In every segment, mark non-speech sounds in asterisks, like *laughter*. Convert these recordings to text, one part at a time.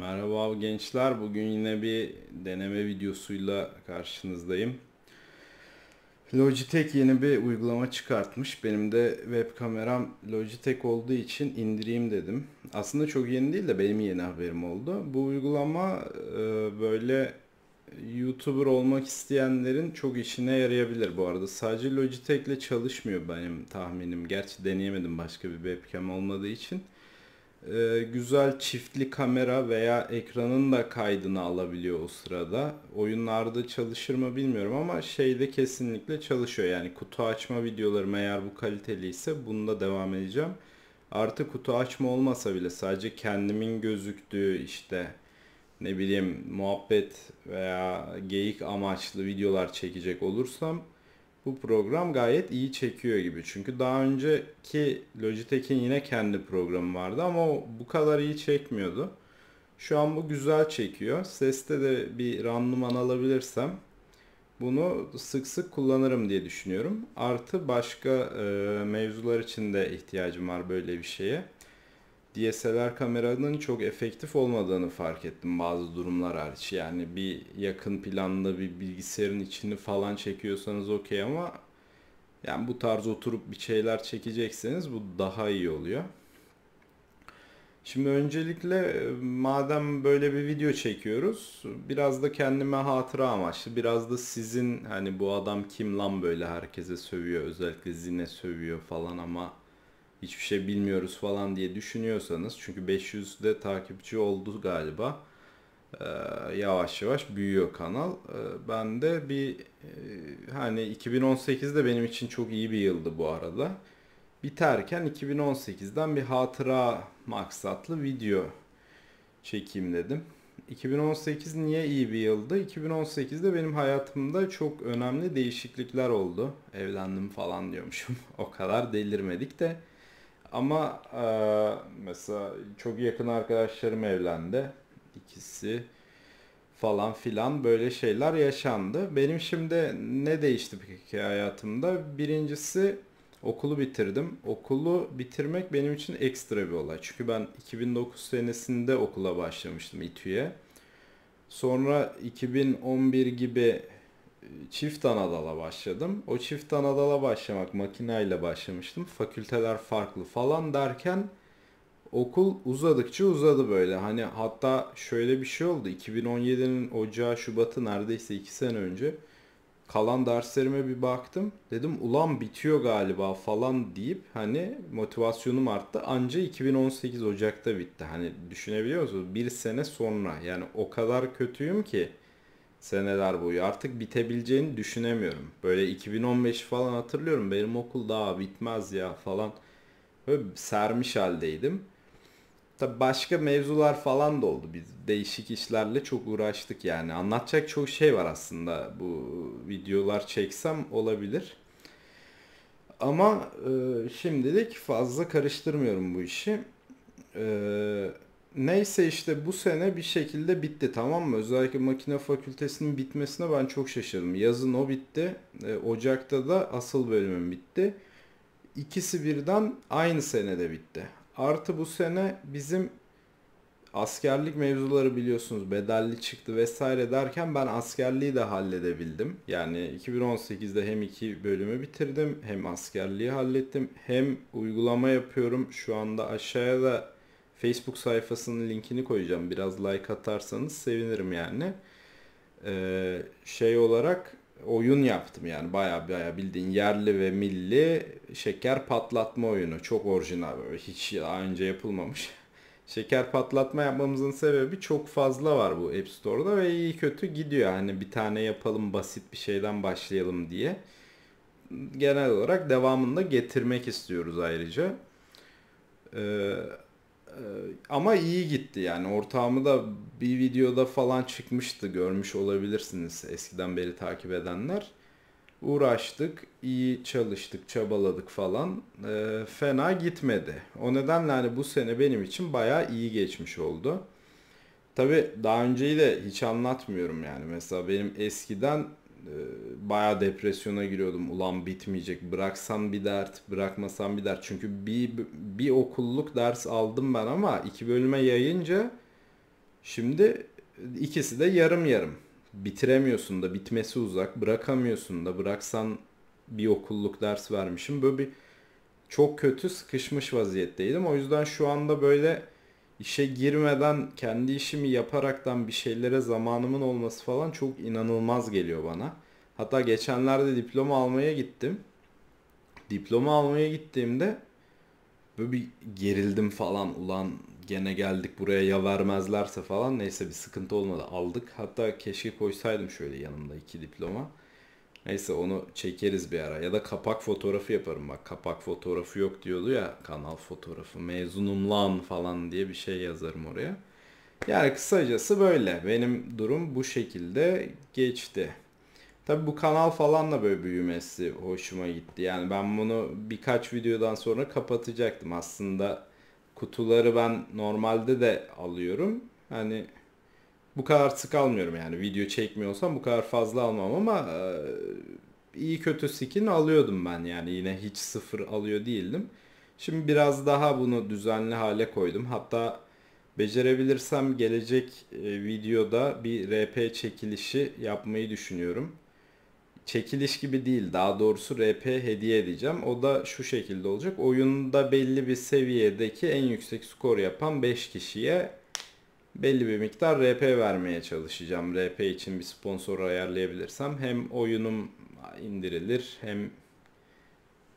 Merhaba gençler. Bugün yine bir deneme videosuyla karşınızdayım. Logitech yeni bir uygulama çıkartmış. Benim de web kameram Logitech olduğu için indireyim dedim. Aslında çok yeni değil de benim yeni haberim oldu. Bu uygulama e, böyle YouTuber olmak isteyenlerin çok işine yarayabilir bu arada. Sadece Logitech ile çalışmıyor benim tahminim. Gerçi deneyemedim başka bir webcam olmadığı için e, güzel çiftli kamera veya ekranın da kaydını alabiliyor o sırada. Oyunlarda çalışır mı bilmiyorum ama şeyde kesinlikle çalışıyor. Yani kutu açma videolarım eğer bu kaliteliyse bunda devam edeceğim. Artı kutu açma olmasa bile sadece kendimin gözüktüğü işte ne bileyim muhabbet veya geyik amaçlı videolar çekecek olursam bu program gayet iyi çekiyor gibi. Çünkü daha önceki Logitech'in yine kendi programı vardı ama o bu kadar iyi çekmiyordu. Şu an bu güzel çekiyor. Seste de bir randıman alabilirsem bunu sık sık kullanırım diye düşünüyorum. Artı başka e, mevzular için de ihtiyacım var böyle bir şeye. DSLR kameranın çok efektif olmadığını fark ettim bazı durumlar hariç. Yani bir yakın planda bir bilgisayarın içini falan çekiyorsanız okey ama yani bu tarz oturup bir şeyler çekecekseniz bu daha iyi oluyor. Şimdi öncelikle e, madem böyle bir video çekiyoruz biraz da kendime hatıra amaçlı biraz da sizin hani bu adam kim lan böyle herkese sövüyor özellikle zine sövüyor falan ama hiçbir şey bilmiyoruz falan diye düşünüyorsanız çünkü 500'de takipçi oldu galiba e, yavaş yavaş büyüyor kanal. E, ben de bir e, hani 2018'de benim için çok iyi bir yıldı bu arada. Biterken 2018'den bir hatıra maksatlı video çekeyim dedim. 2018 niye iyi bir yıldı? 2018'de benim hayatımda çok önemli değişiklikler oldu. Evlendim falan diyormuşum. *laughs* o kadar delirmedik de. Ama e, mesela çok yakın arkadaşlarım evlendi. İkisi falan filan böyle şeyler yaşandı. Benim şimdi ne değişti peki hayatımda? Birincisi okulu bitirdim. Okulu bitirmek benim için ekstra bir olay. Çünkü ben 2009 senesinde okula başlamıştım İTÜ'ye. Sonra 2011 gibi çift anadala başladım. O çift anadala başlamak makineyle başlamıştım. Fakülteler farklı falan derken okul uzadıkça uzadı böyle. Hani hatta şöyle bir şey oldu. 2017'nin Ocağı, Şubat'ı neredeyse 2 sene önce kalan derslerime bir baktım. Dedim ulan bitiyor galiba falan deyip hani motivasyonum arttı. Anca 2018 Ocak'ta bitti. Hani düşünebiliyor musunuz? Bir sene sonra yani o kadar kötüyüm ki seneler boyu artık bitebileceğini düşünemiyorum. Böyle 2015 falan hatırlıyorum benim okul daha bitmez ya falan böyle sermiş haldeydim. Tabi başka mevzular falan da oldu. Biz değişik işlerle çok uğraştık yani. Anlatacak çok şey var aslında bu videolar çeksem olabilir. Ama e, şimdilik fazla karıştırmıyorum bu işi. E, Neyse işte bu sene bir şekilde bitti tamam mı? Özellikle makine fakültesinin bitmesine ben çok şaşırdım. Yazın o bitti. E, Ocak'ta da asıl bölümüm bitti. İkisi birden aynı senede bitti. Artı bu sene bizim askerlik mevzuları biliyorsunuz bedelli çıktı vesaire derken ben askerliği de halledebildim. Yani 2018'de hem iki bölümü bitirdim hem askerliği hallettim hem uygulama yapıyorum. Şu anda aşağıya da Facebook sayfasının linkini koyacağım. Biraz like atarsanız sevinirim yani. Ee, şey olarak oyun yaptım yani baya baya bildiğin yerli ve milli şeker patlatma oyunu. Çok orijinal böyle hiç daha önce yapılmamış. *laughs* şeker patlatma yapmamızın sebebi çok fazla var bu App Store'da ve iyi kötü gidiyor. Hani bir tane yapalım basit bir şeyden başlayalım diye. Genel olarak devamında getirmek istiyoruz ayrıca. Ee, ee, ama iyi gitti yani ortağımı da bir videoda falan çıkmıştı görmüş olabilirsiniz eskiden beri takip edenler. Uğraştık, iyi çalıştık, çabaladık falan. E, fena gitmedi. O nedenle hani bu sene benim için bayağı iyi geçmiş oldu. Tabi daha önceyi de hiç anlatmıyorum yani. Mesela benim eskiden ee, baya depresyona giriyordum. Ulan bitmeyecek. Bıraksam bir dert, bırakmasam bir dert. Çünkü bir, bir okulluk ders aldım ben ama iki bölüme yayınca şimdi ikisi de yarım yarım. Bitiremiyorsun da bitmesi uzak. Bırakamıyorsun da bıraksan bir okulluk ders vermişim. Böyle bir çok kötü sıkışmış vaziyetteydim. O yüzden şu anda böyle işe girmeden kendi işimi yaparaktan bir şeylere zamanımın olması falan çok inanılmaz geliyor bana. Hatta geçenlerde diploma almaya gittim. Diploma almaya gittiğimde böyle bir gerildim falan. Ulan gene geldik buraya ya vermezlerse falan. Neyse bir sıkıntı olmadı. Aldık. Hatta keşke koysaydım şöyle yanımda iki diploma. Neyse onu çekeriz bir ara. Ya da kapak fotoğrafı yaparım bak. Kapak fotoğrafı yok diyordu ya kanal fotoğrafı. Mezunum lan falan diye bir şey yazarım oraya. Yani kısacası böyle. Benim durum bu şekilde geçti. Tabi bu kanal falan da böyle büyümesi hoşuma gitti. Yani ben bunu birkaç videodan sonra kapatacaktım. Aslında kutuları ben normalde de alıyorum. Hani bu kadar sık almıyorum yani video çekmiyorsam bu kadar fazla almam ama e, iyi kötü skin alıyordum ben yani yine hiç sıfır alıyor değildim. Şimdi biraz daha bunu düzenli hale koydum. Hatta becerebilirsem gelecek e, videoda bir RP çekilişi yapmayı düşünüyorum. Çekiliş gibi değil daha doğrusu RP hediye edeceğim. O da şu şekilde olacak. Oyunda belli bir seviyedeki en yüksek skor yapan 5 kişiye belli bir miktar RP vermeye çalışacağım. RP için bir sponsor ayarlayabilirsem hem oyunum indirilir. Hem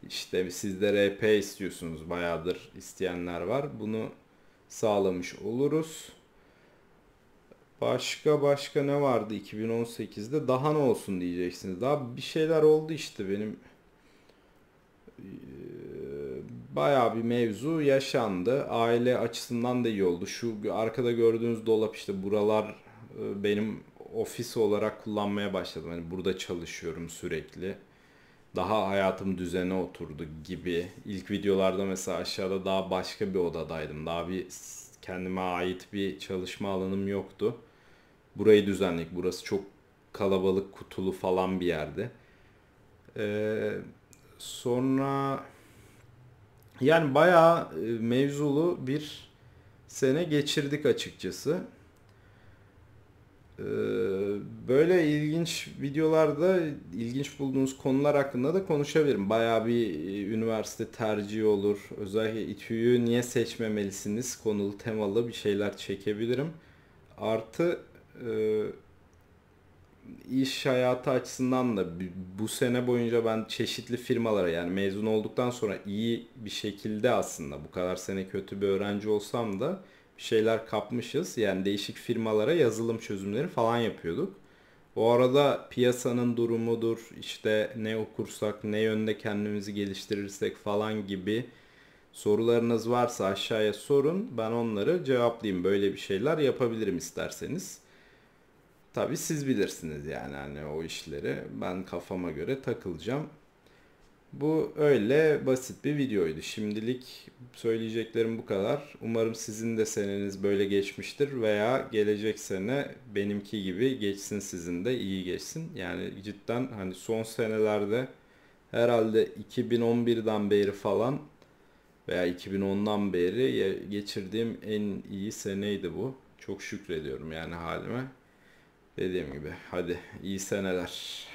işte sizlere RP istiyorsunuz bayağıdır isteyenler var. Bunu sağlamış oluruz. Başka başka ne vardı 2018'de? Daha ne olsun diyeceksiniz. Daha bir şeyler oldu işte benim bayağı bir mevzu yaşandı. Aile açısından da iyi oldu. Şu arkada gördüğünüz dolap işte buralar benim ofis olarak kullanmaya başladım. Hani burada çalışıyorum sürekli. Daha hayatım düzene oturdu gibi. İlk videolarda mesela aşağıda daha başka bir odadaydım. Daha bir kendime ait bir çalışma alanım yoktu. Burayı düzenledik. Burası çok kalabalık, kutulu falan bir yerde. Ee, sonra yani bayağı e, mevzulu bir sene geçirdik açıkçası. Ee, böyle ilginç videolarda ilginç bulduğunuz konular hakkında da konuşabilirim. Baya bir e, üniversite tercihi olur. Özellikle İTÜ'yü niye seçmemelisiniz konulu temalı bir şeyler çekebilirim. Artı e, iş hayatı açısından da bu sene boyunca ben çeşitli firmalara yani mezun olduktan sonra iyi bir şekilde aslında bu kadar sene kötü bir öğrenci olsam da şeyler kapmışız. Yani değişik firmalara yazılım çözümleri falan yapıyorduk. O arada piyasanın durumudur, işte ne okursak, ne yönde kendimizi geliştirirsek falan gibi sorularınız varsa aşağıya sorun. Ben onları cevaplayayım. Böyle bir şeyler yapabilirim isterseniz. Tabii siz bilirsiniz yani hani o işleri. Ben kafama göre takılacağım. Bu öyle basit bir videoydu. Şimdilik söyleyeceklerim bu kadar. Umarım sizin de seneniz böyle geçmiştir veya gelecek sene benimki gibi geçsin sizin de iyi geçsin. Yani cidden hani son senelerde herhalde 2011'den beri falan veya 2010'dan beri geçirdiğim en iyi seneydi bu. Çok şükrediyorum yani halime. Dediğim gibi hadi iyi seneler.